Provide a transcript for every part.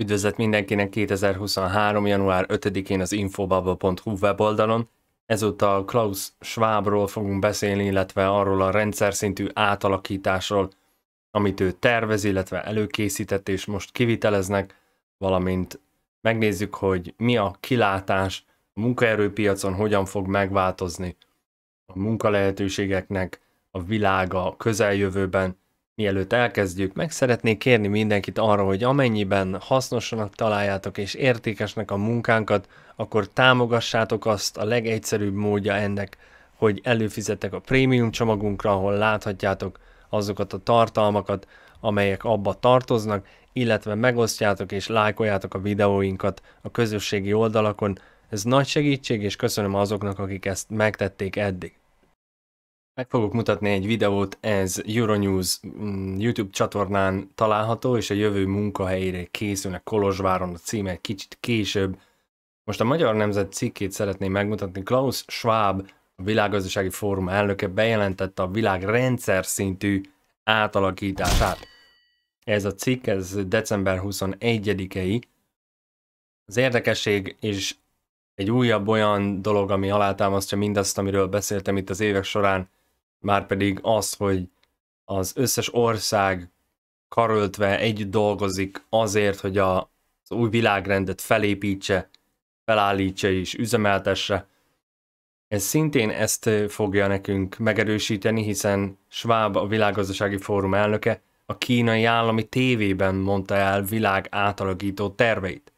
Üdvözlet mindenkinek 2023. január 5-én az infobubble.hu weboldalon. Ezúttal Klaus Schwabról fogunk beszélni, illetve arról a rendszer szintű átalakításról, amit ő tervez, illetve előkészített és most kiviteleznek, valamint megnézzük, hogy mi a kilátás a munkaerőpiacon, hogyan fog megváltozni a munkalehetőségeknek a világa közeljövőben, Mielőtt elkezdjük, meg szeretnék kérni mindenkit arra, hogy amennyiben hasznosanak találjátok és értékesnek a munkánkat, akkor támogassátok azt a legegyszerűbb módja ennek, hogy előfizetek a prémium csomagunkra, ahol láthatjátok azokat a tartalmakat, amelyek abba tartoznak, illetve megosztjátok és lájkoljátok a videóinkat a közösségi oldalakon. Ez nagy segítség, és köszönöm azoknak, akik ezt megtették eddig. Meg fogok mutatni egy videót, ez Euronews mm, YouTube csatornán található, és a jövő munkahelyére készülnek Kolozsváron, a címe kicsit később. Most a Magyar Nemzet cikkét szeretném megmutatni. Klaus Schwab, a világgazdasági fórum elnöke bejelentette a világ rendszer szintű átalakítását. Ez a cikk, ez december 21-ei. Az érdekesség és egy újabb olyan dolog, ami alátámasztja mindazt, amiről beszéltem itt az évek során, Márpedig az, hogy az összes ország karöltve együtt dolgozik azért, hogy a, az új világrendet felépítse, felállítsa és üzemeltesse. Ez szintén ezt fogja nekünk megerősíteni, hiszen Schwab, a világgazdasági fórum elnöke, a kínai állami tévében mondta el világ átalakító terveit.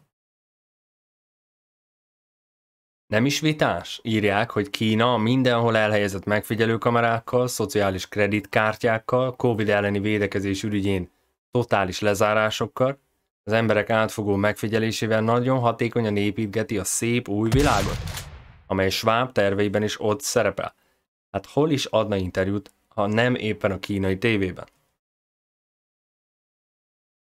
Nem is vitás? Írják, hogy Kína mindenhol elhelyezett megfigyelőkamerákkal, szociális kreditkártyákkal, Covid elleni védekezés ürügyén totális lezárásokkal, az emberek átfogó megfigyelésével nagyon hatékonyan építgeti a szép új világot, amely Schwab terveiben is ott szerepel. Hát hol is adna interjút, ha nem éppen a kínai tévében?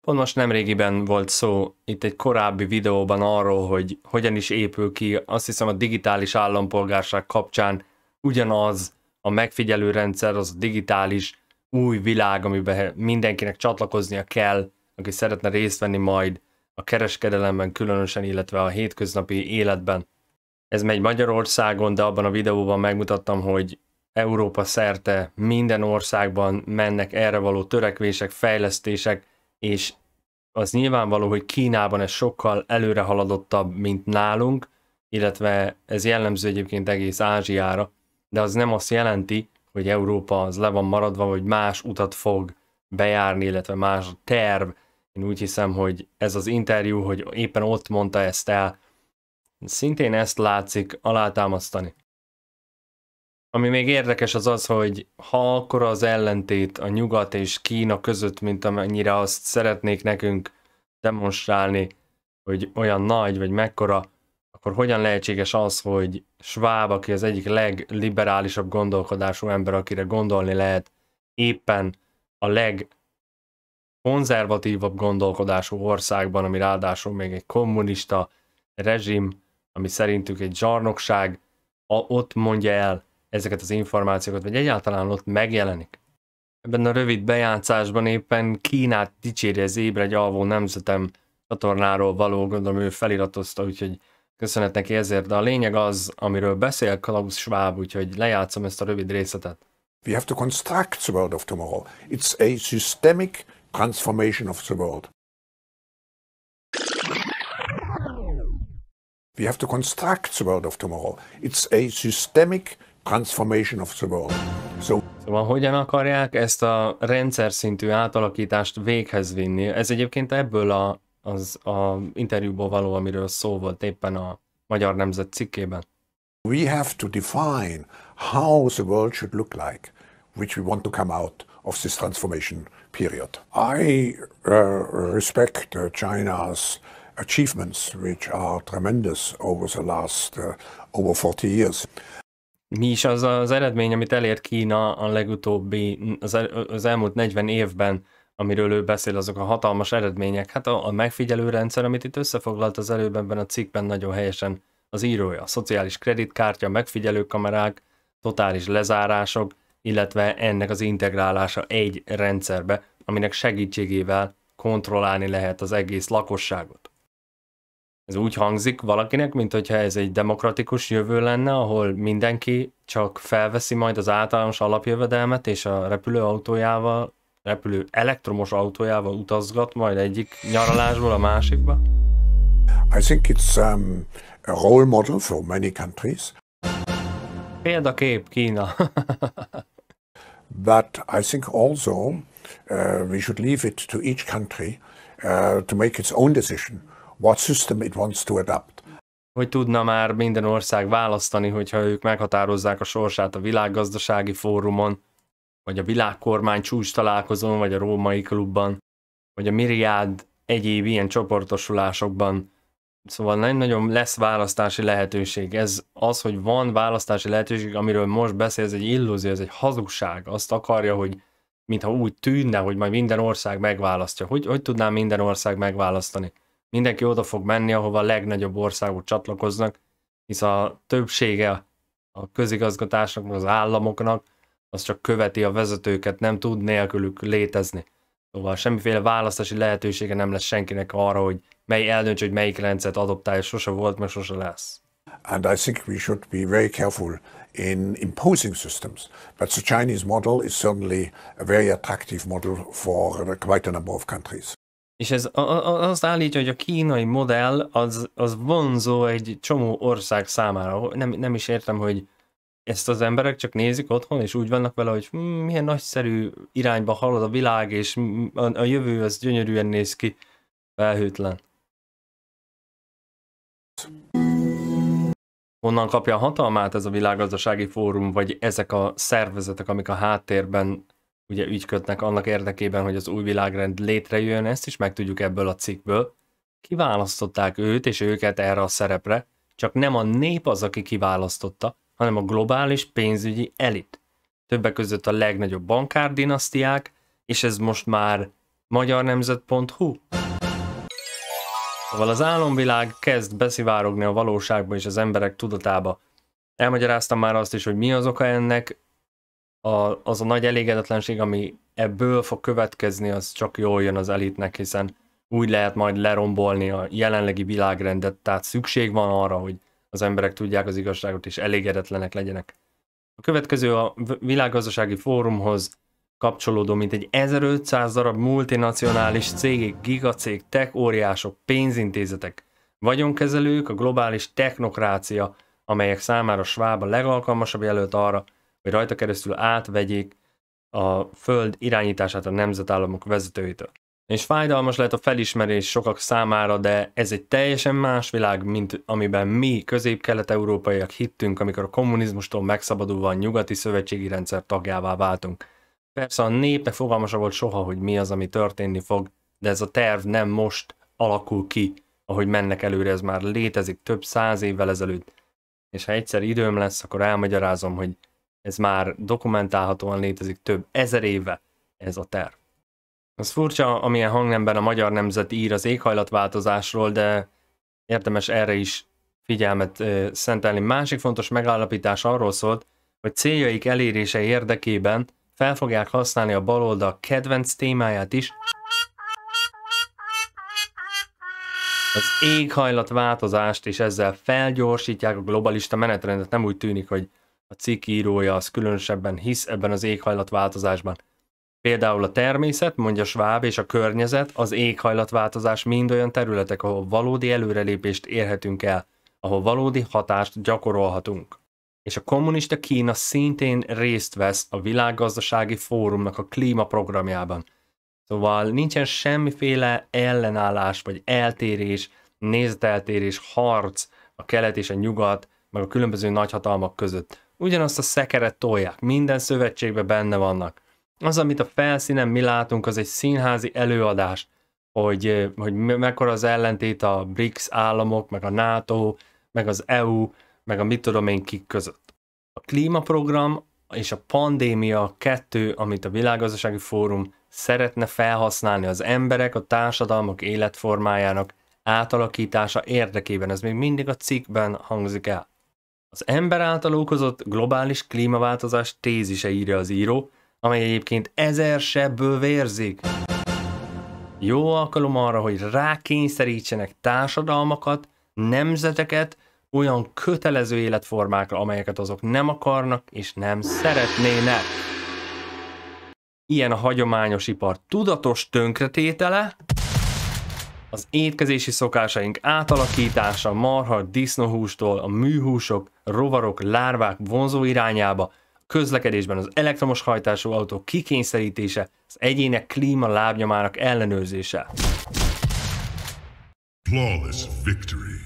Pont most nemrégiben volt szó itt egy korábbi videóban arról, hogy hogyan is épül ki, azt hiszem a digitális állampolgárság kapcsán ugyanaz a megfigyelő rendszer, az a digitális új világ, amiben mindenkinek csatlakoznia kell, aki szeretne részt venni majd a kereskedelemben különösen, illetve a hétköznapi életben. Ez megy Magyarországon, de abban a videóban megmutattam, hogy Európa szerte minden országban mennek erre való törekvések, fejlesztések, és az nyilvánvaló, hogy Kínában ez sokkal előre haladottabb, mint nálunk, illetve ez jellemző egyébként egész Ázsiára, de az nem azt jelenti, hogy Európa az le van maradva, vagy más utat fog bejárni, illetve más terv. Én úgy hiszem, hogy ez az interjú, hogy éppen ott mondta ezt el, szintén ezt látszik alátámasztani. Ami még érdekes az az, hogy ha akkor az ellentét a nyugat és Kína között, mint amennyire azt szeretnék nekünk demonstrálni, hogy olyan nagy, vagy mekkora, akkor hogyan lehetséges az, hogy Schwab, aki az egyik legliberálisabb gondolkodású ember, akire gondolni lehet, éppen a legkonzervatívabb gondolkodású országban, ami ráadásul még egy kommunista rezsim, ami szerintük egy zsarnokság, a, ott mondja el, ezeket az információkat, vagy egyáltalán ott megjelenik. Ebben a rövid bejátszásban éppen Kínát dicséri az ébre egy alvó nemzetem csatornáról való, gondolom ő feliratozta, úgyhogy köszönet neki ezért, de a lényeg az, amiről beszél Klaus Schwab, úgyhogy lejátszom ezt a rövid részletet. We have to construct the world of tomorrow. It's a systemic transformation of the world. We have to construct the world of tomorrow. It's a systemic transformation of the world. So Szóval hogyan akarják ezt a rendszer szintű átalakítást véghez vinni? Ez egyébként ebből a, az a interjúból való, amiről szó volt éppen a Magyar Nemzet cikkében. We have to define how the world should look like, which we want to come out of this transformation period. I uh, respect uh, China's achievements, which are tremendous over the last uh, over 40 years mi is az az eredmény, amit elért Kína a legutóbbi, az, el, az elmúlt 40 évben, amiről ő beszél, azok a hatalmas eredmények. Hát a, a megfigyelő rendszer, amit itt összefoglalt az előbb ebben a cikkben nagyon helyesen az írója, a szociális kreditkártya, megfigyelő kamerák, totális lezárások, illetve ennek az integrálása egy rendszerbe, aminek segítségével kontrollálni lehet az egész lakosságot. Ez úgy hangzik valakinek, mint hogyha ez egy demokratikus jövő lenne, ahol mindenki csak felveszi majd az általános alapjövedelmet, és a repülőautójával, repülő elektromos autójával utazgat majd egyik nyaralásból a másikba? I think it's um, a role model for many countries. Példakép Kína. But I think also uh, we should leave it to each country uh, to make its own decision what system it wants to adopt. Hogy tudna már minden ország választani, hogyha ők meghatározzák a sorsát a világgazdasági fórumon, vagy a világkormány csúcs találkozón, vagy a római klubban, vagy a milliárd egyéb ilyen csoportosulásokban. Szóval nem nagyon lesz választási lehetőség. Ez az, hogy van választási lehetőség, amiről most beszél, ez egy illúzió, ez egy hazugság. Azt akarja, hogy mintha úgy tűnne, hogy majd minden ország megválasztja. Hogy, hogy tudná minden ország megválasztani? mindenki oda fog menni, ahova a legnagyobb országok csatlakoznak, hisz a többsége a közigazgatásnak, az államoknak, az csak követi a vezetőket, nem tud nélkülük létezni. Szóval semmiféle választási lehetősége nem lesz senkinek arra, hogy mely eldönts, hogy melyik rendszert adoptálja, sose volt, meg sose lesz. And I think we should be very careful in imposing systems. But the Chinese model is certainly a very attractive model for quite a number of countries. És ez azt állítja, hogy a kínai modell az, az vonzó egy csomó ország számára. Nem, nem is értem, hogy ezt az emberek csak nézik otthon, és úgy vannak vele, hogy hm, milyen nagyszerű irányba halad a világ, és a, a jövő az gyönyörűen néz ki, felhőtlen. Honnan kapja a hatalmát ez a világgazdasági fórum, vagy ezek a szervezetek, amik a háttérben ugye ügyködnek annak érdekében, hogy az új világrend létrejön, ezt is megtudjuk ebből a cikkből. Kiválasztották őt és őket erre a szerepre, csak nem a nép az, aki kiválasztotta, hanem a globális pénzügyi elit. Többek között a legnagyobb bankár dinasztiák, és ez most már Magyar Nemzet.hu. Szóval az álomvilág kezd beszivárogni a valóságba és az emberek tudatába. Elmagyaráztam már azt is, hogy mi az oka ennek, a, az a nagy elégedetlenség, ami ebből fog következni, az csak jól jön az elitnek, hiszen úgy lehet majd lerombolni a jelenlegi világrendet, tehát szükség van arra, hogy az emberek tudják az igazságot és elégedetlenek legyenek. A következő a világgazdasági fórumhoz kapcsolódó, mint egy 1500 darab multinacionális cégek, gigacég, tech óriások, pénzintézetek, vagyonkezelők, a globális technokrácia, amelyek számára Schwab a legalkalmasabb jelölt arra, hogy rajta keresztül átvegyék a föld irányítását a nemzetállamok vezetőitől. És fájdalmas lehet a felismerés sokak számára, de ez egy teljesen más világ, mint amiben mi közép-kelet-európaiak hittünk, amikor a kommunizmustól megszabadulva a nyugati szövetségi rendszer tagjává váltunk. Persze a népnek fogalmasa volt soha, hogy mi az, ami történni fog, de ez a terv nem most alakul ki, ahogy mennek előre, ez már létezik több száz évvel ezelőtt. És ha egyszer időm lesz, akkor elmagyarázom, hogy ez már dokumentálhatóan létezik több ezer éve ez a terv. Az furcsa, amilyen hangnemben a magyar nemzet ír az éghajlatváltozásról, de érdemes erre is figyelmet szentelni. Másik fontos megállapítás arról szólt, hogy céljaik elérése érdekében fel fogják használni a baloldal kedvenc témáját is, az éghajlatváltozást, és ezzel felgyorsítják a globalista menetrendet. Nem úgy tűnik, hogy a cikk írója az különösebben hisz ebben az éghajlatváltozásban. Például a természet, mondja Schwab, és a környezet, az éghajlatváltozás mind olyan területek, ahol valódi előrelépést érhetünk el, ahol valódi hatást gyakorolhatunk. És a kommunista Kína szintén részt vesz a világgazdasági fórumnak a klímaprogramjában. Szóval nincsen semmiféle ellenállás vagy eltérés, nézeteltérés, harc a kelet és a nyugat, meg a különböző nagyhatalmak között Ugyanazt a szekeret tolják, minden szövetségben benne vannak. Az, amit a felszínen mi látunk, az egy színházi előadás, hogy, hogy mekkora az ellentét a BRICS államok, meg a NATO, meg az EU, meg a mit tudom én kik között. A klímaprogram és a pandémia kettő, amit a világgazdasági fórum szeretne felhasználni az emberek, a társadalmak életformájának átalakítása érdekében. Ez még mindig a cikkben hangzik el. Az ember által okozott globális klímaváltozás tézise írja az író, amely egyébként ezer sebből vérzik. Jó alkalom arra, hogy rákényszerítsenek társadalmakat, nemzeteket olyan kötelező életformákra, amelyeket azok nem akarnak és nem szeretnének. Ilyen a hagyományos ipar tudatos tönkretétele, az étkezési szokásaink átalakítása marha, disznóhústól a műhúsok, rovarok, lárvák vonzó irányába, közlekedésben az elektromos hajtású autók kikényszerítése, az egyének klíma lábnyomának ellenőrzése. Flawless victory.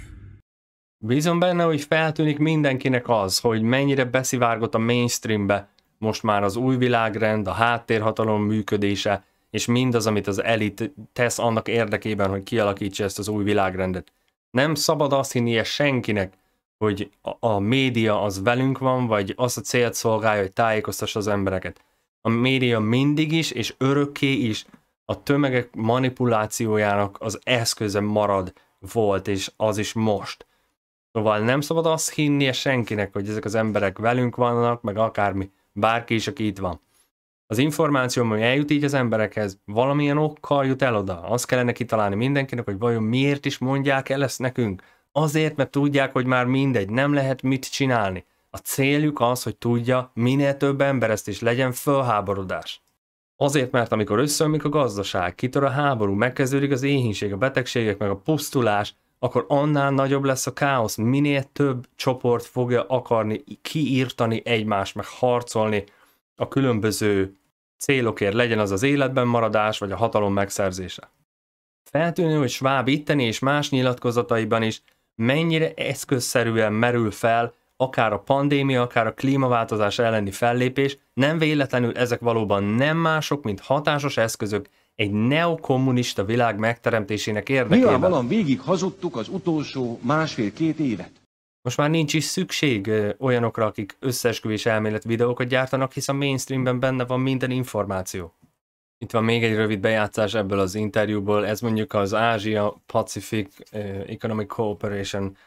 Bízom benne, hogy feltűnik mindenkinek az, hogy mennyire beszivárgott a mainstreambe most már az új világrend, a háttérhatalom működése, és mindaz, amit az elit tesz annak érdekében, hogy kialakítsa ezt az új világrendet. Nem szabad azt hinnie senkinek, hogy a, a média az velünk van, vagy az a célt szolgálja, hogy tájékoztassa az embereket. A média mindig is, és örökké is a tömegek manipulációjának az eszköze marad, volt, és az is most. Szóval nem szabad azt hinnie senkinek, hogy ezek az emberek velünk vannak, meg akármi, bárki is, aki itt van az információ, ami eljut így az emberekhez, valamilyen okkal jut el oda. Azt kellene kitalálni mindenkinek, hogy vajon miért is mondják el ezt nekünk. Azért, mert tudják, hogy már mindegy, nem lehet mit csinálni. A céljuk az, hogy tudja minél több ember ezt is, legyen fölháborodás. Azért, mert amikor összeomlik a gazdaság, kitör a háború, megkezdődik az éhínség, a betegségek, meg a pusztulás, akkor annál nagyobb lesz a káosz, minél több csoport fogja akarni kiírtani egymást, meg harcolni a különböző célokért, legyen az az életben maradás, vagy a hatalom megszerzése. Feltűnő, hogy Schwab itteni és más nyilatkozataiban is mennyire eszközszerűen merül fel, akár a pandémia, akár a klímaváltozás elleni fellépés, nem véletlenül ezek valóban nem mások, mint hatásos eszközök egy neokommunista világ megteremtésének érdekében. Mi a valam végig hazudtuk az utolsó másfél-két évet? Most már nincs is szükség olyanokra, akik összeesküvés elmélet videókat gyártanak, hisz a mainstreamben benne van minden információ. Itt van még egy rövid bejátszás ebből az interjúból, ez mondjuk az Ázsia Pacific Economic Cooperation,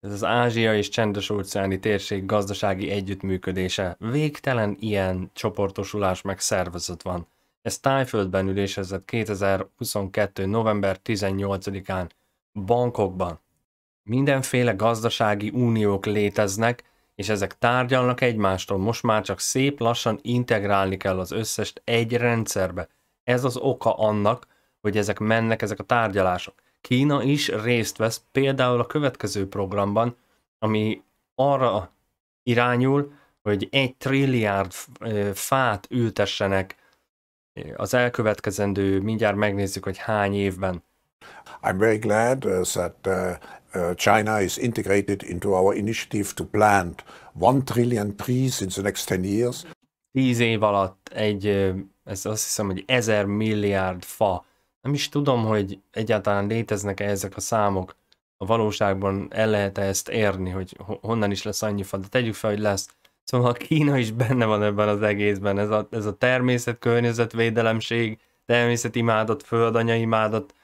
ez az Ázsia és csendes óceáni térség gazdasági együttműködése. Végtelen ilyen csoportosulás meg szervezet van. Ez Tájföldben ülésezett 2022. november 18-án Bankokban. Mindenféle gazdasági uniók léteznek, és ezek tárgyalnak egymástól, most már csak szép lassan integrálni kell az összest egy rendszerbe. Ez az oka annak, hogy ezek mennek, ezek a tárgyalások. Kína is részt vesz például a következő programban, ami arra irányul, hogy egy trilliárd fát ültessenek az elkövetkezendő, mindjárt megnézzük, hogy hány évben. I'm very glad uh, that uh, uh, China is integrated into our initiative to plant one trillion trees in the next 10 years. Tíz év alatt egy, ez azt hiszem, hogy ezer milliárd fa. Nem is tudom, hogy egyáltalán léteznek -e ezek a számok. A valóságban el lehet -e ezt érni, hogy honnan is lesz annyi fa, de tegyük fel, hogy lesz. Szóval a Kína is benne van ebben az egészben. Ez a, ez a természet, környezetvédelemség, természetimádat, földanyaimádat,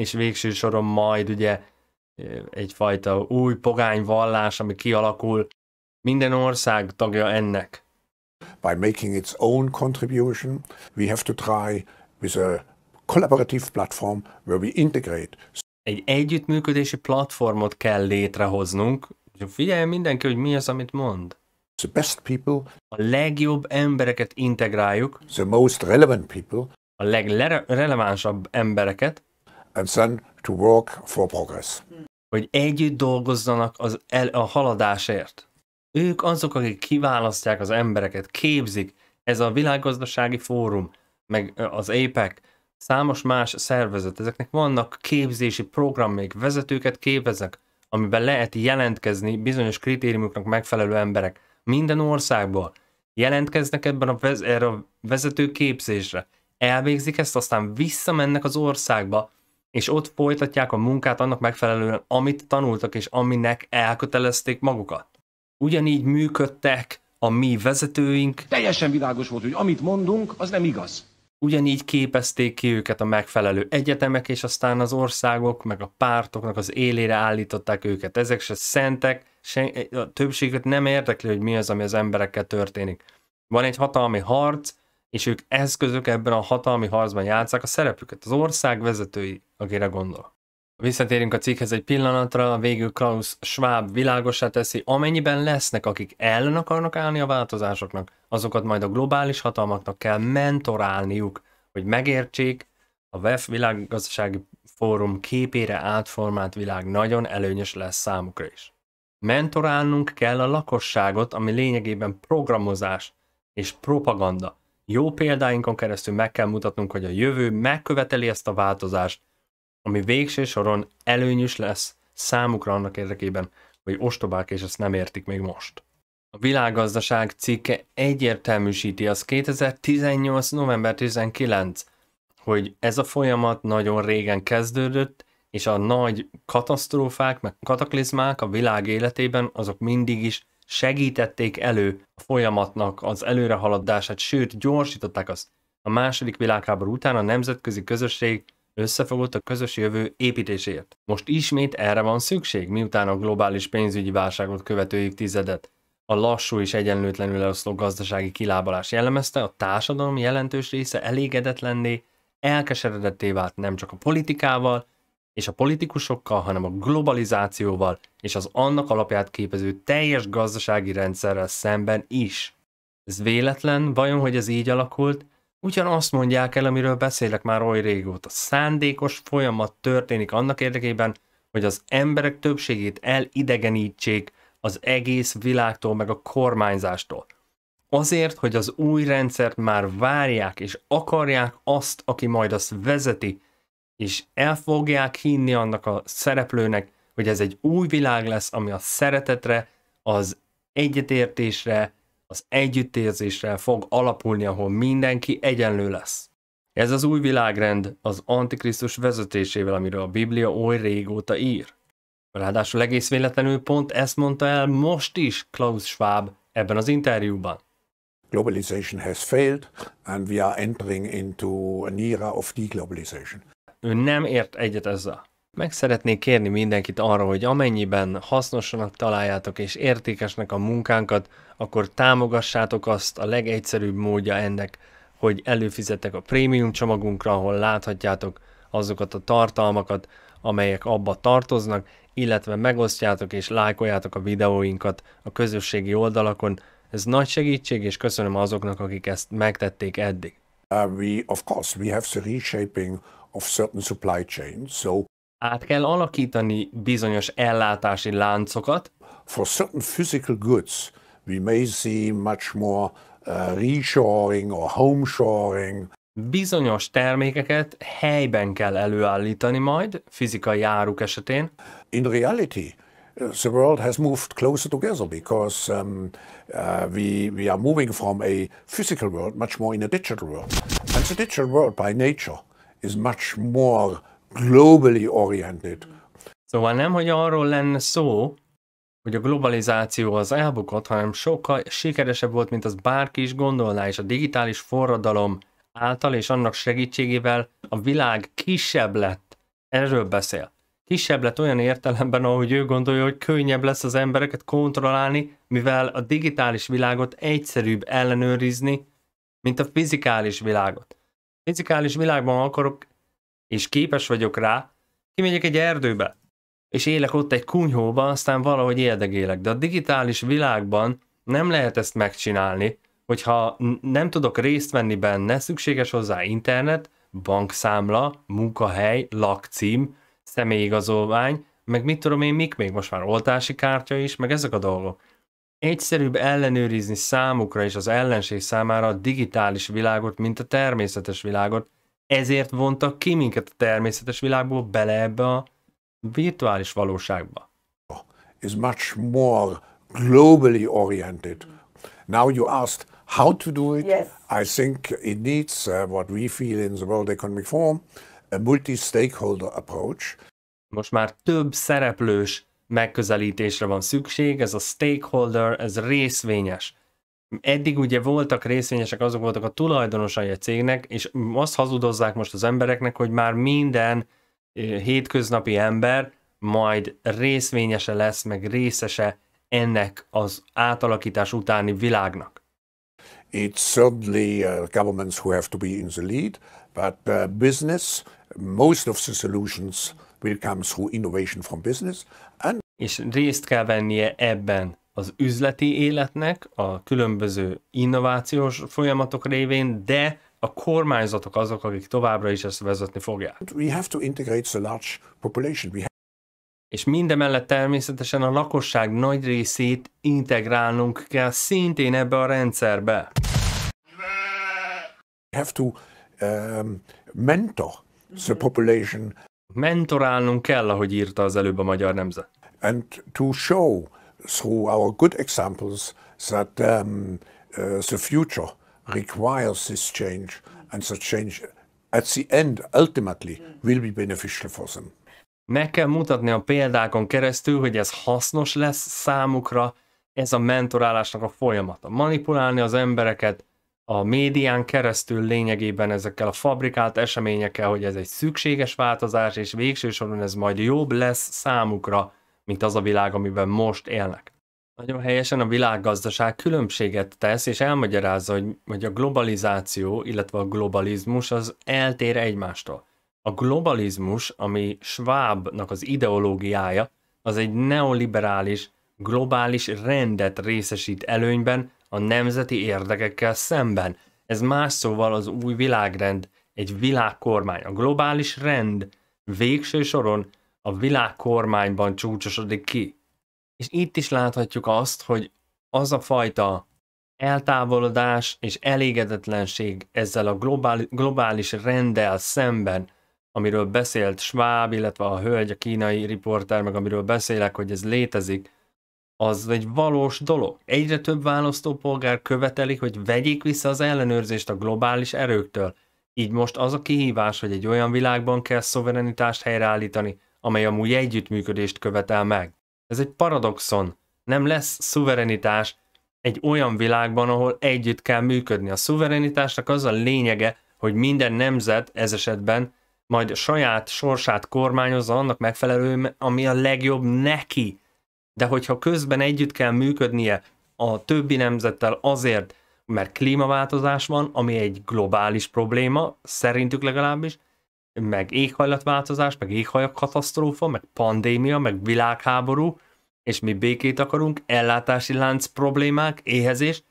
és végső soron majd ugye egyfajta új pogány vallás, ami kialakul, minden ország tagja ennek. By making its own contribution, we have to try with a collaborative platform where we integrate. Egy együttműködési platformot kell létrehoznunk. Figyelj mindenki, hogy mi az, amit mond. The best people, a legjobb embereket integráljuk. The most relevant people, a legrelevánsabb embereket, and then to work for progress. Hogy együtt dolgozzanak az el, a haladásért. Ők azok, akik kiválasztják az embereket, képzik. Ez a világgazdasági fórum, meg az APEC, számos más szervezet, ezeknek vannak képzési programjaik, vezetőket képeznek, amiben lehet jelentkezni bizonyos kritériumoknak megfelelő emberek minden országból. Jelentkeznek ebben a, vez- erre a vezető képzésre, elvégzik ezt, aztán visszamennek az országba, és ott folytatják a munkát annak megfelelően, amit tanultak, és aminek elkötelezték magukat. Ugyanígy működtek a mi vezetőink. Teljesen világos volt, hogy amit mondunk, az nem igaz. Ugyanígy képezték ki őket a megfelelő egyetemek, és aztán az országok, meg a pártoknak az élére állították őket. Ezek se szentek, se, a többséget nem érdekli, hogy mi az, ami az emberekkel történik. Van egy hatalmi harc, és ők eszközök ebben a hatalmi harcban játszák a szerepüket, az ország vezetői, akire gondol. Visszatérünk a cikkhez egy pillanatra, végül Klaus Schwab világosá teszi, amennyiben lesznek, akik ellen akarnak állni a változásoknak, azokat majd a globális hatalmaknak kell mentorálniuk, hogy megértsék, a WEF világgazdasági fórum képére átformált világ nagyon előnyös lesz számukra is. Mentorálnunk kell a lakosságot, ami lényegében programozás és propaganda, jó példáinkon keresztül meg kell mutatnunk, hogy a jövő megköveteli ezt a változást, ami végső soron előnyös lesz számukra annak érdekében, hogy ostobák és ezt nem értik még most. A világgazdaság cikke egyértelműsíti az 2018. november 19, hogy ez a folyamat nagyon régen kezdődött, és a nagy katasztrófák, meg kataklizmák a világ életében azok mindig is segítették elő a folyamatnak az előrehaladását, sőt gyorsították azt. A második világháború után a nemzetközi közösség összefogott a közös jövő építéséért. Most ismét erre van szükség, miután a globális pénzügyi válságot követő évtizedet a lassú és egyenlőtlenül eloszló gazdasági kilábalás jellemezte, a társadalom jelentős része elégedetlenné, elkeseredetté vált nem csak a politikával, és a politikusokkal, hanem a globalizációval és az annak alapját képező teljes gazdasági rendszerrel szemben is. Ez véletlen, vajon, hogy ez így alakult? Ugyanazt mondják el, amiről beszélek már oly régóta. Szándékos folyamat történik annak érdekében, hogy az emberek többségét elidegenítsék az egész világtól, meg a kormányzástól. Azért, hogy az új rendszert már várják és akarják azt, aki majd azt vezeti, és el fogják hinni annak a szereplőnek, hogy ez egy új világ lesz, ami a szeretetre, az egyetértésre, az együttérzésre fog alapulni, ahol mindenki egyenlő lesz. Ez az új világrend az Antikrisztus vezetésével, amiről a Biblia oly régóta ír. Ráadásul egész véletlenül pont ezt mondta el most is Klaus Schwab ebben az interjúban. Globalization has failed, and we are entering into an era of deglobalization ő nem ért egyet ezzel. Meg szeretnék kérni mindenkit arra, hogy amennyiben hasznosanak találjátok és értékesnek a munkánkat, akkor támogassátok azt a legegyszerűbb módja ennek, hogy előfizetek a prémium csomagunkra, ahol láthatjátok azokat a tartalmakat, amelyek abba tartoznak, illetve megosztjátok és lájkoljátok a videóinkat a közösségi oldalakon. Ez nagy segítség, és köszönöm azoknak, akik ezt megtették eddig. Uh, we, of course, we have the reshaping of certain supply chains. So át kell alakítani bizonyos ellátási láncokat. For certain physical goods, we may see much more uh, reshoring or home-shoring. Bizonyos termékeket helyben kell előállítani majd, fizikai áruk esetén. In reality, uh, the world has moved closer together because um, uh, we, we are moving from a physical world much more in a digital world. And the digital world by nature is much more globally oriented. Szóval nem, hogy arról lenne szó, hogy a globalizáció az elbukott, hanem sokkal sikeresebb volt, mint az bárki is gondolná, és a digitális forradalom által és annak segítségével a világ kisebb lett. Erről beszél. Kisebb lett olyan értelemben, ahogy ő gondolja, hogy könnyebb lesz az embereket kontrollálni, mivel a digitális világot egyszerűbb ellenőrizni, mint a fizikális világot fizikális világban akarok, és képes vagyok rá, kimegyek egy erdőbe, és élek ott egy kunyhóba, aztán valahogy érdegélek. De a digitális világban nem lehet ezt megcsinálni, hogyha nem tudok részt venni benne, szükséges hozzá internet, bankszámla, munkahely, lakcím, személyigazolvány, meg mit tudom én, mik még most már oltási kártya is, meg ezek a dolgok. Egyszerűbb ellenőrizni számukra és az ellenség számára a digitális világot, mint a természetes világot, ezért vontak ki minket a természetes világból bele ebbe a virtuális valóságba. Oh, Is much more globally oriented. Now you asked how to do it. Yes. I think it needs uh, what we feel in the World Economic Forum, a multi-stakeholder approach. Most már több szereplős megközelítésre van szükség, ez a stakeholder, ez részvényes. Eddig ugye voltak részvényesek, azok voltak a tulajdonosai a cégnek, és azt hazudozzák most az embereknek, hogy már minden eh, hétköznapi ember majd részvényese lesz, meg részese ennek az átalakítás utáni világnak. It's certainly uh, governments who have to be in the lead, but uh, business, most of the solutions will come through innovation from business. And és részt kell vennie ebben az üzleti életnek, a különböző innovációs folyamatok révén, de a kormányzatok azok, akik továbbra is ezt vezetni fogják. We have to integrate the large population. We have és mindemellett természetesen a lakosság nagy részét integrálnunk kell szintén ebbe a rendszerbe. We have to um, mentor the population Mentorálnunk kell, ahogy írta az előbb a magyar nemzet. And to show through our good examples that um, uh, the future requires this change and the change at the end ultimately will be beneficial for them. Meg kell mutatni a példákon keresztül, hogy ez hasznos lesz számukra, ez a mentorálásnak a folyamata. Manipulálni az embereket, a médián keresztül lényegében ezekkel a fabrikált eseményekkel, hogy ez egy szükséges változás, és végső soron ez majd jobb lesz számukra, mint az a világ, amiben most élnek. Nagyon helyesen a világgazdaság különbséget tesz, és elmagyarázza, hogy, hogy a globalizáció, illetve a globalizmus az eltér egymástól. A globalizmus, ami Schwabnak az ideológiája, az egy neoliberális, globális rendet részesít előnyben, a nemzeti érdekekkel szemben. Ez más szóval az új világrend, egy világkormány. A globális rend végső soron a világkormányban csúcsosodik ki. És itt is láthatjuk azt, hogy az a fajta eltávolodás és elégedetlenség ezzel a globális, renddel rendel szemben, amiről beszélt Schwab, illetve a hölgy, a kínai riporter, meg amiről beszélek, hogy ez létezik, az egy valós dolog. Egyre több választópolgár követelik, hogy vegyék vissza az ellenőrzést a globális erőktől. Így most az a kihívás, hogy egy olyan világban kell szuverenitást helyreállítani, amely amúgy együttműködést követel meg. Ez egy paradoxon. Nem lesz szuverenitás egy olyan világban, ahol együtt kell működni. A szuverenitásnak az a lényege, hogy minden nemzet ez esetben majd saját sorsát kormányozza annak megfelelően, ami a legjobb neki de hogyha közben együtt kell működnie a többi nemzettel azért, mert klímaváltozás van, ami egy globális probléma, szerintük legalábbis, meg éghajlatváltozás, meg éghajlat meg pandémia, meg világháború, és mi békét akarunk, ellátási lánc problémák, éhezés,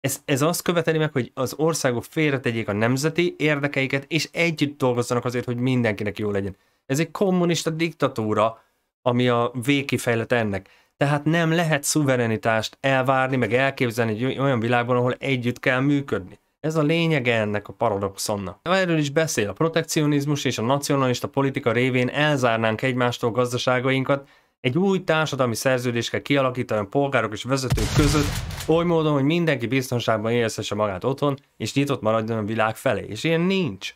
ez, ez azt követeli meg, hogy az országok félretegyék a nemzeti érdekeiket, és együtt dolgozzanak azért, hogy mindenkinek jó legyen. Ez egy kommunista diktatúra, ami a végkifejlet ennek. Tehát nem lehet szuverenitást elvárni, meg elképzelni egy olyan világban, ahol együtt kell működni. Ez a lényege ennek a paradoxonnak. Erről is beszél a protekcionizmus és a nacionalista politika révén elzárnánk egymástól gazdaságainkat, egy új társadalmi szerződést kell kialakítani a polgárok és vezetők között, oly módon, hogy mindenki biztonságban érezhesse magát otthon, és nyitott maradjon a világ felé. És ilyen nincs.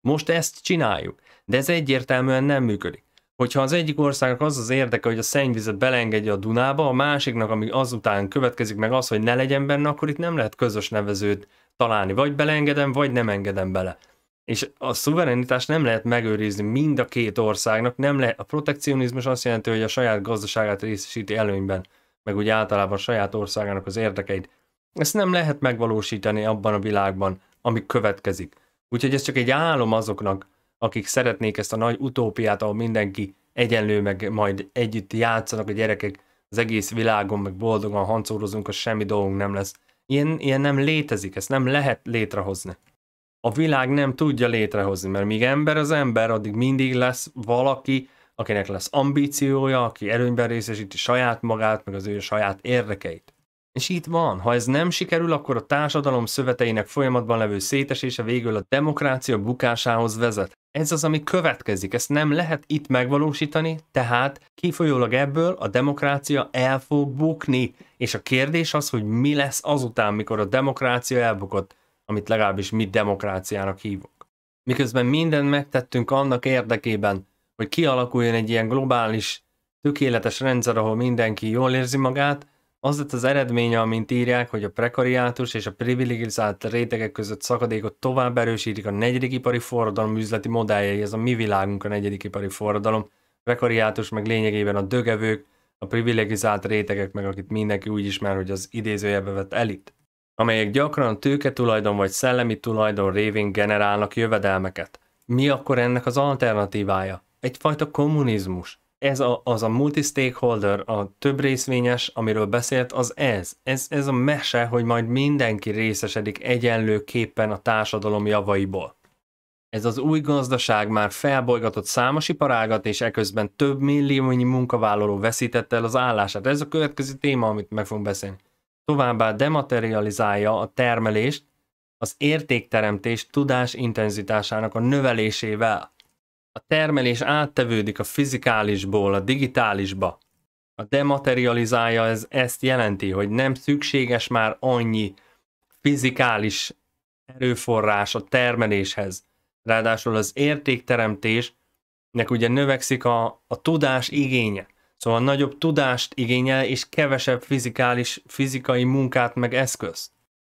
Most ezt csináljuk, de ez egyértelműen nem működik hogyha az egyik országnak az az érdeke, hogy a szennyvizet belengedje a Dunába, a másiknak, ami azután következik meg az, hogy ne legyen benne, akkor itt nem lehet közös nevezőt találni. Vagy belengedem, vagy nem engedem bele. És a szuverenitást nem lehet megőrizni mind a két országnak, nem lehet, a protekcionizmus azt jelenti, hogy a saját gazdaságát részesíti előnyben, meg úgy általában a saját országának az érdekeit. Ezt nem lehet megvalósítani abban a világban, ami következik. Úgyhogy ez csak egy álom azoknak, akik szeretnék ezt a nagy utópiát, ahol mindenki egyenlő, meg majd együtt játszanak a gyerekek az egész világon, meg boldogan hancórozunk, a semmi dolgunk nem lesz. Ilyen, ilyen nem létezik, ezt nem lehet létrehozni. A világ nem tudja létrehozni, mert míg ember az ember, addig mindig lesz valaki, akinek lesz ambíciója, aki előnyben részesíti saját magát, meg az ő saját érdekeit. És itt van, ha ez nem sikerül, akkor a társadalom szöveteinek folyamatban levő szétesése végül a demokrácia bukásához vezet. Ez az, ami következik, ezt nem lehet itt megvalósítani, tehát kifolyólag ebből a demokrácia el fog bukni. És a kérdés az, hogy mi lesz azután, mikor a demokrácia elbukott, amit legalábbis mi demokráciának hívunk. Miközben mindent megtettünk annak érdekében, hogy kialakuljon egy ilyen globális, tökéletes rendszer, ahol mindenki jól érzi magát, az lett az eredménye, amint írják, hogy a prekariátus és a privilegizált rétegek között szakadékot tovább erősítik a negyedik ipari forradalom üzleti modelljei, ez a mi világunk a negyedik ipari forradalom, prekariátus meg lényegében a dögevők, a privilegizált rétegek meg, akit mindenki úgy ismer, hogy az idézőjelbe vett elit, amelyek gyakran tőketulajdon vagy szellemi tulajdon révén generálnak jövedelmeket. Mi akkor ennek az alternatívája? Egyfajta kommunizmus ez a, az a multi-stakeholder, a több részvényes, amiről beszélt, az ez. ez. Ez a mese, hogy majd mindenki részesedik egyenlőképpen a társadalom javaiból. Ez az új gazdaság már felbolygatott számos iparágat, és eközben több milliónyi munkavállaló veszítette el az állását. Ez a következő téma, amit meg fogunk beszélni. Továbbá dematerializálja a termelést az értékteremtés tudás intenzitásának a növelésével a termelés áttevődik a fizikálisból a digitálisba, a dematerializálja ez, ezt jelenti, hogy nem szükséges már annyi fizikális erőforrás a termeléshez. Ráadásul az értékteremtésnek ugye növekszik a, a tudás igénye. Szóval nagyobb tudást igényel, és kevesebb fizikális, fizikai munkát meg eszköz.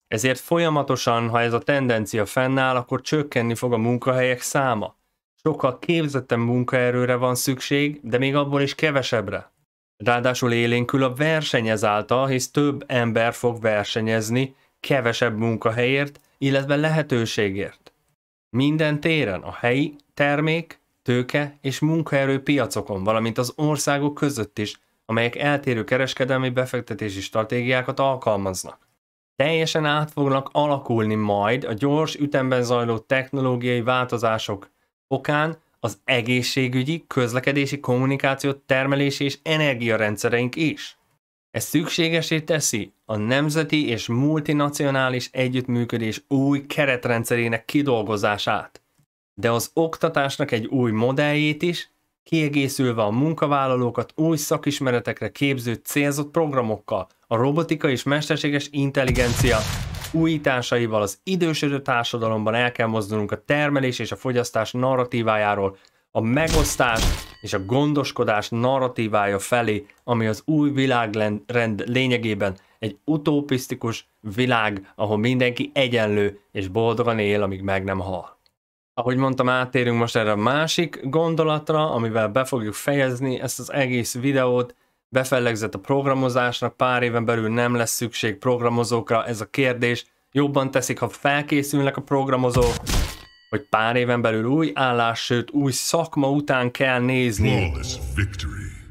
Ezért folyamatosan, ha ez a tendencia fennáll, akkor csökkenni fog a munkahelyek száma sokkal képzettebb munkaerőre van szükség, de még abból is kevesebbre. Ráadásul élénkül a verseny ezáltal, hisz több ember fog versenyezni kevesebb munkahelyért, illetve lehetőségért. Minden téren a helyi termék, tőke és munkaerő piacokon, valamint az országok között is, amelyek eltérő kereskedelmi befektetési stratégiákat alkalmaznak. Teljesen át fognak alakulni majd a gyors ütemben zajló technológiai változások okán az egészségügyi, közlekedési, kommunikáció, termelési és energiarendszereink is. Ez szükségesé teszi a nemzeti és multinacionális együttműködés új keretrendszerének kidolgozását, de az oktatásnak egy új modelljét is, kiegészülve a munkavállalókat új szakismeretekre képző célzott programokkal, a robotika és mesterséges intelligencia újításaival az idősödő társadalomban el kell mozdulnunk a termelés és a fogyasztás narratívájáról, a megosztás és a gondoskodás narratívája felé, ami az új világrend lényegében egy utopisztikus világ, ahol mindenki egyenlő és boldogan él, amíg meg nem hal. Ahogy mondtam, áttérünk most erre a másik gondolatra, amivel be fogjuk fejezni ezt az egész videót, befellegzett a programozásnak, pár éven belül nem lesz szükség programozókra, ez a kérdés. Jobban teszik, ha felkészülnek a programozók, hogy pár éven belül új állás, sőt új szakma után kell nézni.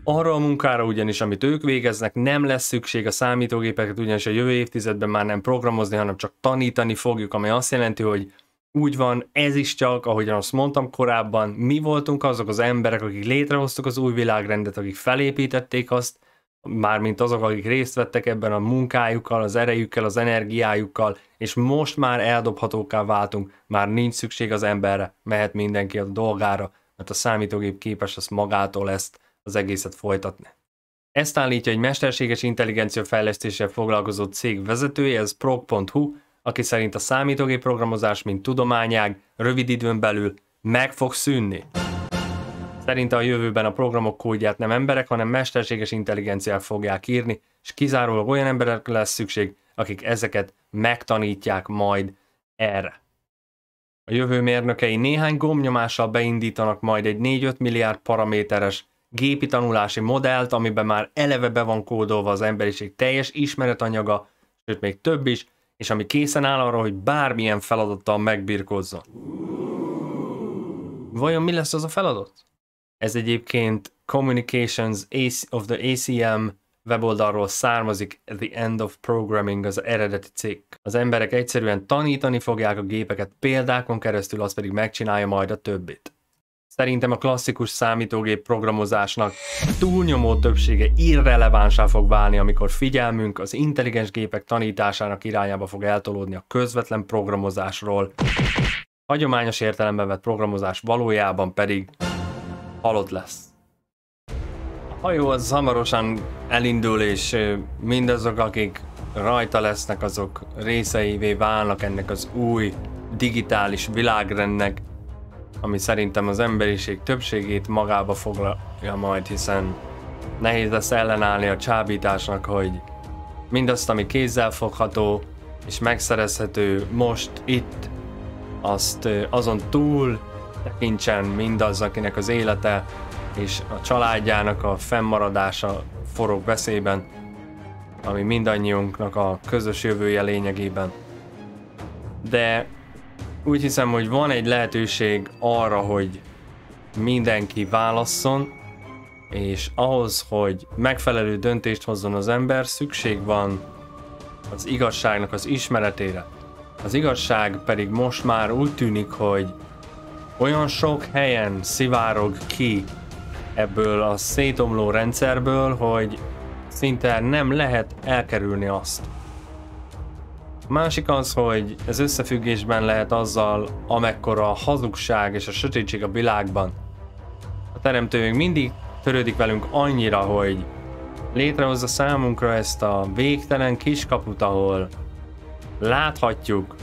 Arra a munkára ugyanis, amit ők végeznek, nem lesz szükség a számítógépeket, ugyanis a jövő évtizedben már nem programozni, hanem csak tanítani fogjuk, ami azt jelenti, hogy úgy van, ez is csak, ahogyan azt mondtam korábban, mi voltunk azok az emberek, akik létrehoztuk az új világrendet, akik felépítették azt, mármint azok, akik részt vettek ebben a munkájukkal, az erejükkel, az energiájukkal, és most már eldobhatóká váltunk, már nincs szükség az emberre, mehet mindenki a dolgára, mert a számítógép képes azt magától ezt az egészet folytatni. Ezt állítja egy mesterséges intelligencia fejlesztéssel foglalkozó cég vezetője, ez prog.hu, aki szerint a számítógép programozás, mint tudományág rövid időn belül meg fog szűnni. Szerinte a jövőben a programok kódját nem emberek, hanem mesterséges intelligenciák fogják írni, és kizárólag olyan emberek lesz szükség, akik ezeket megtanítják majd erre. A jövő mérnökei néhány gombnyomással beindítanak majd egy 4-5 milliárd paraméteres gépi tanulási modellt, amiben már eleve be van kódolva az emberiség teljes ismeretanyaga, sőt még több is, és ami készen áll arra, hogy bármilyen feladattal megbirkozzon. Vajon mi lesz az a feladat? Ez egyébként Communications of the ACM weboldalról származik The End of Programming az eredeti cikk. Az emberek egyszerűen tanítani fogják a gépeket példákon keresztül, az pedig megcsinálja majd a többit szerintem a klasszikus számítógép programozásnak túlnyomó többsége irrelevánsá fog válni, amikor figyelmünk az intelligens gépek tanításának irányába fog eltolódni a közvetlen programozásról. Hagyományos értelemben vett programozás valójában pedig halott lesz. A hajó az hamarosan elindul, és mindazok, akik rajta lesznek, azok részeivé válnak ennek az új digitális világrendnek, ami szerintem az emberiség többségét magába foglalja majd, hiszen nehéz lesz ellenállni a csábításnak, hogy mindazt, ami kézzel fogható és megszerezhető most itt, azt azon túl nincsen mindaz, akinek az élete és a családjának a fennmaradása forog veszélyben, ami mindannyiunknak a közös jövője lényegében. De úgy hiszem, hogy van egy lehetőség arra, hogy mindenki válasszon, és ahhoz, hogy megfelelő döntést hozzon az ember, szükség van az igazságnak az ismeretére. Az igazság pedig most már úgy tűnik, hogy olyan sok helyen szivárog ki ebből a szétomló rendszerből, hogy szinte nem lehet elkerülni azt, Másik az, hogy ez összefüggésben lehet azzal, amekkora a hazugság és a sötétség a világban. A teremtő még mindig törődik velünk annyira, hogy létrehozza számunkra ezt a végtelen kiskaput, ahol láthatjuk,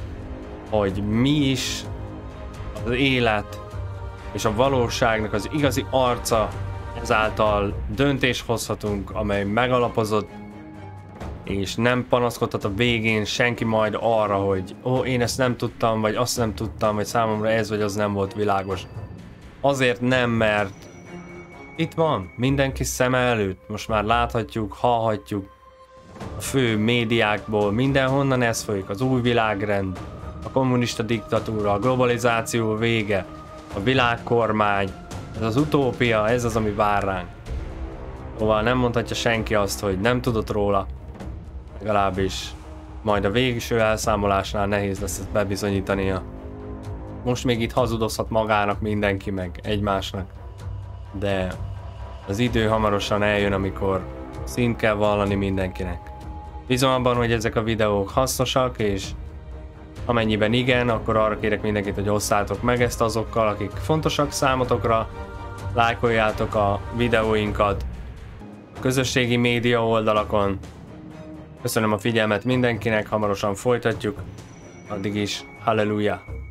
hogy mi is az élet és a valóságnak az igazi arca, ezáltal döntés hozhatunk, amely megalapozott és nem panaszkodhat a végén senki majd arra, hogy ó, oh, én ezt nem tudtam, vagy azt nem tudtam, vagy számomra ez vagy az nem volt világos. Azért nem, mert itt van, mindenki szem előtt, most már láthatjuk, hallhatjuk, a fő médiákból, mindenhonnan ez folyik, az új világrend, a kommunista diktatúra, a globalizáció vége, a világkormány, ez az utópia, ez az, ami vár ránk. Szóval nem mondhatja senki azt, hogy nem tudott róla, legalábbis majd a végső elszámolásnál nehéz lesz ezt bebizonyítania. Most még itt hazudozhat magának mindenki meg egymásnak, de az idő hamarosan eljön, amikor szint kell vallani mindenkinek. Bízom abban, hogy ezek a videók hasznosak, és amennyiben igen, akkor arra kérek mindenkit, hogy osszátok meg ezt azokkal, akik fontosak számotokra, lájkoljátok a videóinkat a közösségi média oldalakon, Köszönöm a figyelmet mindenkinek, hamarosan folytatjuk. Addig is, halleluja!